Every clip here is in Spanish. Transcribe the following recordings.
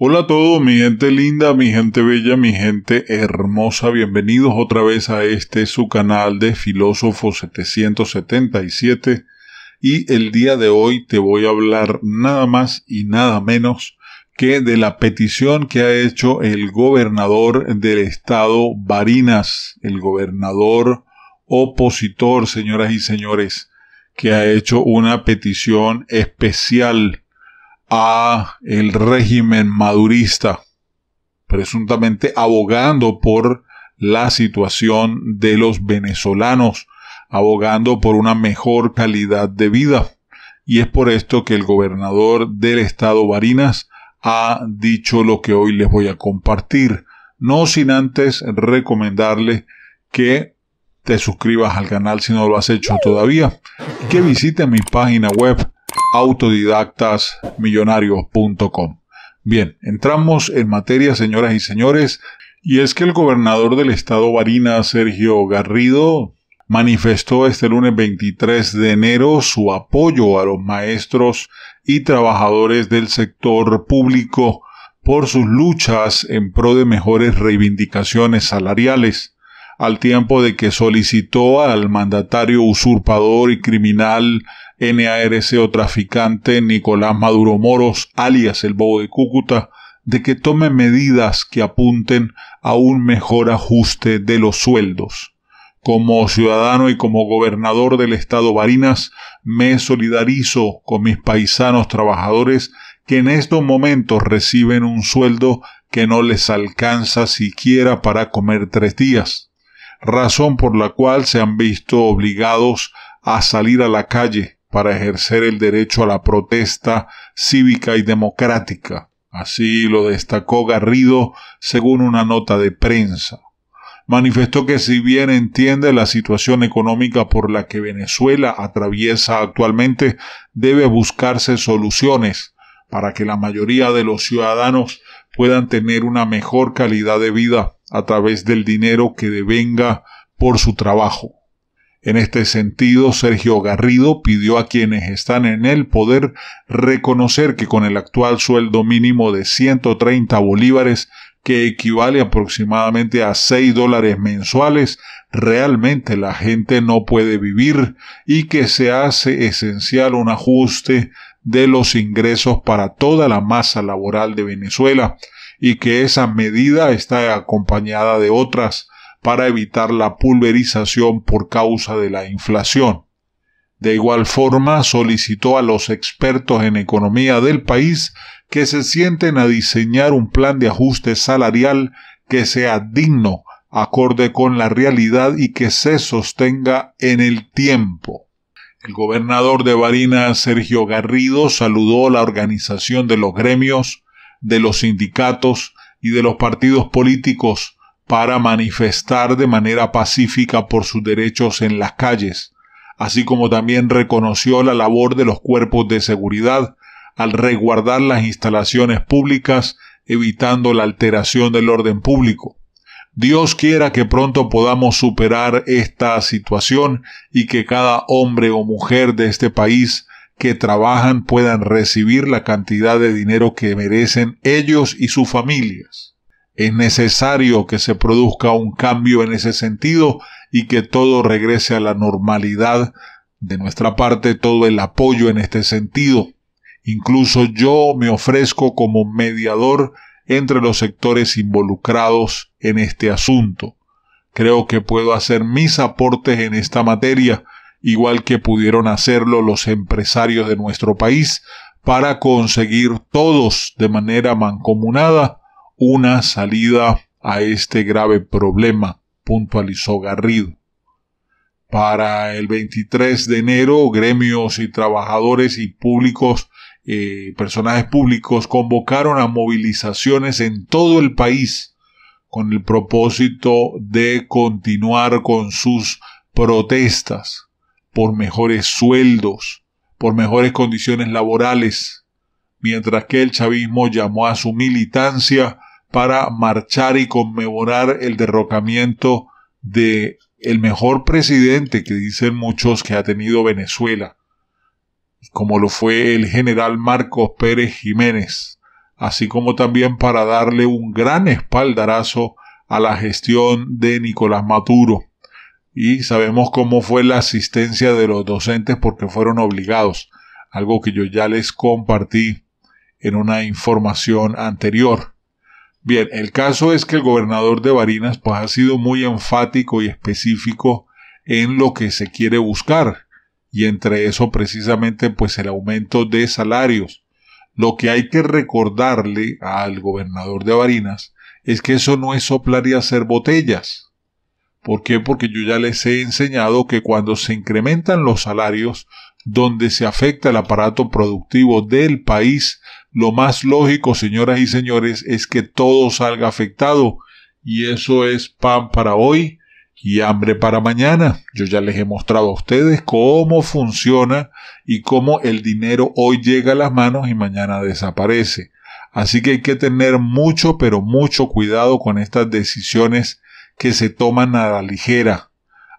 Hola a todos, mi gente linda, mi gente bella, mi gente hermosa, bienvenidos otra vez a este su canal de Filósofo 777 y el día de hoy te voy a hablar nada más y nada menos que de la petición que ha hecho el gobernador del estado Barinas, el gobernador opositor, señoras y señores, que ha hecho una petición especial a el régimen madurista, presuntamente abogando por la situación de los venezolanos, abogando por una mejor calidad de vida. Y es por esto que el gobernador del estado Barinas ha dicho lo que hoy les voy a compartir, no sin antes recomendarle que te suscribas al canal si no lo has hecho todavía, que visite mi página web autodidactasmillonarios.com. Bien, entramos en materia, señoras y señores, y es que el gobernador del estado Barina, Sergio Garrido, manifestó este lunes 23 de enero su apoyo a los maestros y trabajadores del sector público por sus luchas en pro de mejores reivindicaciones salariales, al tiempo de que solicitó al mandatario usurpador y criminal NARCO traficante Nicolás Maduro Moros, alias el Bobo de Cúcuta, de que tome medidas que apunten a un mejor ajuste de los sueldos. Como ciudadano y como gobernador del estado Barinas, me solidarizo con mis paisanos trabajadores que en estos momentos reciben un sueldo que no les alcanza siquiera para comer tres días, razón por la cual se han visto obligados a salir a la calle, para ejercer el derecho a la protesta cívica y democrática. Así lo destacó Garrido según una nota de prensa. Manifestó que si bien entiende la situación económica por la que Venezuela atraviesa actualmente, debe buscarse soluciones para que la mayoría de los ciudadanos puedan tener una mejor calidad de vida a través del dinero que devenga por su trabajo. En este sentido, Sergio Garrido pidió a quienes están en el poder reconocer que con el actual sueldo mínimo de 130 bolívares, que equivale aproximadamente a 6 dólares mensuales, realmente la gente no puede vivir y que se hace esencial un ajuste de los ingresos para toda la masa laboral de Venezuela y que esa medida está acompañada de otras para evitar la pulverización por causa de la inflación. De igual forma, solicitó a los expertos en economía del país que se sienten a diseñar un plan de ajuste salarial que sea digno, acorde con la realidad y que se sostenga en el tiempo. El gobernador de Barinas, Sergio Garrido, saludó la organización de los gremios, de los sindicatos y de los partidos políticos para manifestar de manera pacífica por sus derechos en las calles, así como también reconoció la labor de los cuerpos de seguridad al resguardar las instalaciones públicas, evitando la alteración del orden público. Dios quiera que pronto podamos superar esta situación y que cada hombre o mujer de este país que trabajan puedan recibir la cantidad de dinero que merecen ellos y sus familias es necesario que se produzca un cambio en ese sentido y que todo regrese a la normalidad. De nuestra parte, todo el apoyo en este sentido. Incluso yo me ofrezco como mediador entre los sectores involucrados en este asunto. Creo que puedo hacer mis aportes en esta materia, igual que pudieron hacerlo los empresarios de nuestro país, para conseguir todos de manera mancomunada una salida a este grave problema, puntualizó Garrido. Para el 23 de enero, gremios y trabajadores y públicos, eh, personajes públicos, convocaron a movilizaciones en todo el país con el propósito de continuar con sus protestas por mejores sueldos, por mejores condiciones laborales, mientras que el chavismo llamó a su militancia para marchar y conmemorar el derrocamiento de el mejor presidente que dicen muchos que ha tenido Venezuela, como lo fue el general Marcos Pérez Jiménez, así como también para darle un gran espaldarazo a la gestión de Nicolás Maduro. Y sabemos cómo fue la asistencia de los docentes porque fueron obligados, algo que yo ya les compartí en una información anterior. Bien, el caso es que el gobernador de Barinas pues, ha sido muy enfático y específico en lo que se quiere buscar y entre eso precisamente pues el aumento de salarios. Lo que hay que recordarle al gobernador de Barinas es que eso no es soplar y hacer botellas. ¿Por qué? Porque yo ya les he enseñado que cuando se incrementan los salarios, donde se afecta el aparato productivo del país lo más lógico, señoras y señores, es que todo salga afectado. Y eso es pan para hoy y hambre para mañana. Yo ya les he mostrado a ustedes cómo funciona y cómo el dinero hoy llega a las manos y mañana desaparece. Así que hay que tener mucho, pero mucho cuidado con estas decisiones que se toman a la ligera.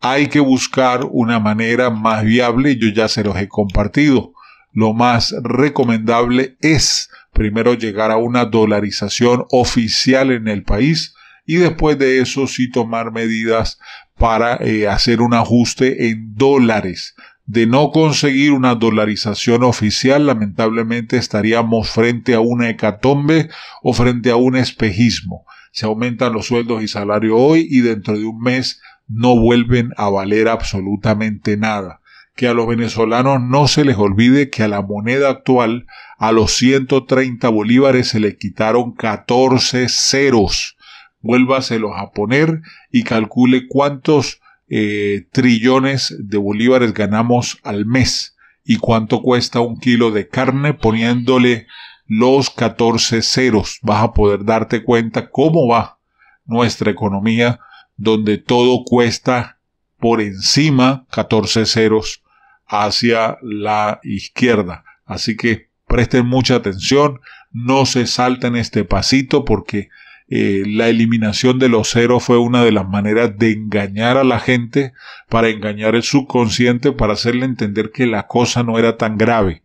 Hay que buscar una manera más viable, yo ya se los he compartido lo más recomendable es primero llegar a una dolarización oficial en el país y después de eso sí tomar medidas para eh, hacer un ajuste en dólares. De no conseguir una dolarización oficial, lamentablemente estaríamos frente a una hecatombe o frente a un espejismo. Se aumentan los sueldos y salario hoy y dentro de un mes no vuelven a valer absolutamente nada que a los venezolanos no se les olvide que a la moneda actual, a los 130 bolívares se le quitaron 14 ceros. Vuélvaselos a poner y calcule cuántos eh, trillones de bolívares ganamos al mes y cuánto cuesta un kilo de carne poniéndole los 14 ceros. Vas a poder darte cuenta cómo va nuestra economía donde todo cuesta por encima 14 ceros hacia la izquierda. Así que presten mucha atención, no se salten este pasito porque eh, la eliminación de los ceros fue una de las maneras de engañar a la gente, para engañar el subconsciente, para hacerle entender que la cosa no era tan grave.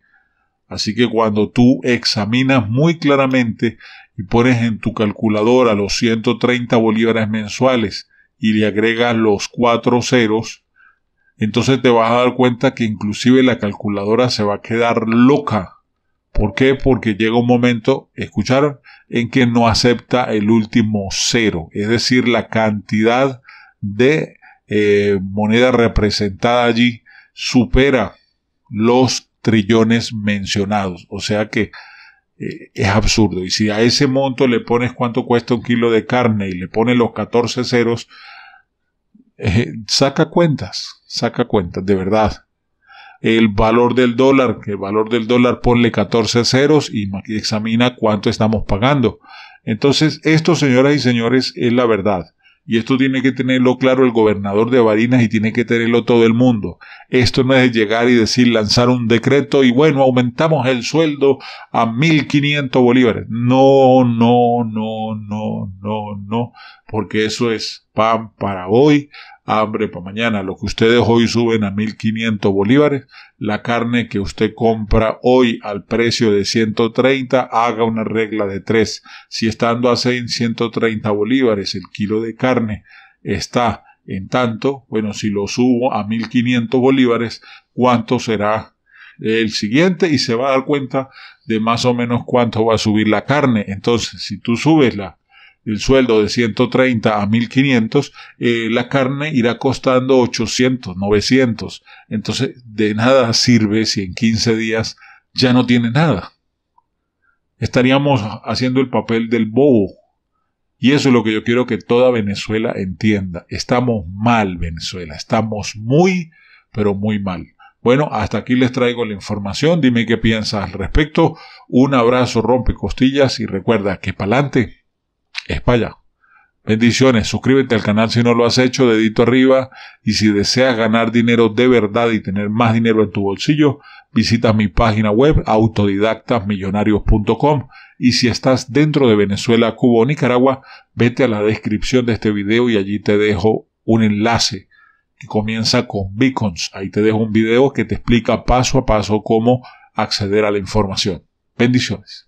Así que cuando tú examinas muy claramente y pones en tu calculadora los 130 bolívares mensuales y le agregas los cuatro ceros, entonces te vas a dar cuenta que inclusive la calculadora se va a quedar loca. ¿Por qué? Porque llega un momento, escucharon, en que no acepta el último cero, es decir, la cantidad de eh, moneda representada allí supera los trillones mencionados. O sea que eh, es absurdo. Y si a ese monto le pones cuánto cuesta un kilo de carne y le pones los 14 ceros, eh, saca cuentas, saca cuentas, de verdad. El valor del dólar, que el valor del dólar ponle 14 ceros y examina cuánto estamos pagando. Entonces, esto, señoras y señores, es la verdad. Y esto tiene que tenerlo claro el gobernador de Barinas y tiene que tenerlo todo el mundo. Esto no es llegar y decir lanzar un decreto y bueno, aumentamos el sueldo a 1500 bolívares. No, no, no, no, no, no, porque eso es pan para hoy, hambre para mañana. Lo que ustedes hoy suben a 1500 bolívares, la carne que usted compra hoy al precio de 130, haga una regla de 3. Si estando a 6, 130 bolívares el kilo de carne está en tanto, bueno, si lo subo a 1500 bolívares, ¿cuánto será el siguiente? Y se va a dar cuenta de más o menos cuánto va a subir la carne. Entonces, si tú subes la el sueldo de 130 a 1500, eh, la carne irá costando 800, 900. Entonces, de nada sirve si en 15 días ya no tiene nada. Estaríamos haciendo el papel del bobo. Y eso es lo que yo quiero que toda Venezuela entienda. Estamos mal, Venezuela. Estamos muy, pero muy mal. Bueno, hasta aquí les traigo la información. Dime qué piensas al respecto. Un abrazo, rompe costillas y recuerda que pa'lante. España. Bendiciones, suscríbete al canal si no lo has hecho, dedito arriba y si deseas ganar dinero de verdad y tener más dinero en tu bolsillo, visita mi página web autodidactasmillonarios.com y si estás dentro de Venezuela, Cuba o Nicaragua, vete a la descripción de este video y allí te dejo un enlace que comienza con beacons. Ahí te dejo un video que te explica paso a paso cómo acceder a la información. Bendiciones.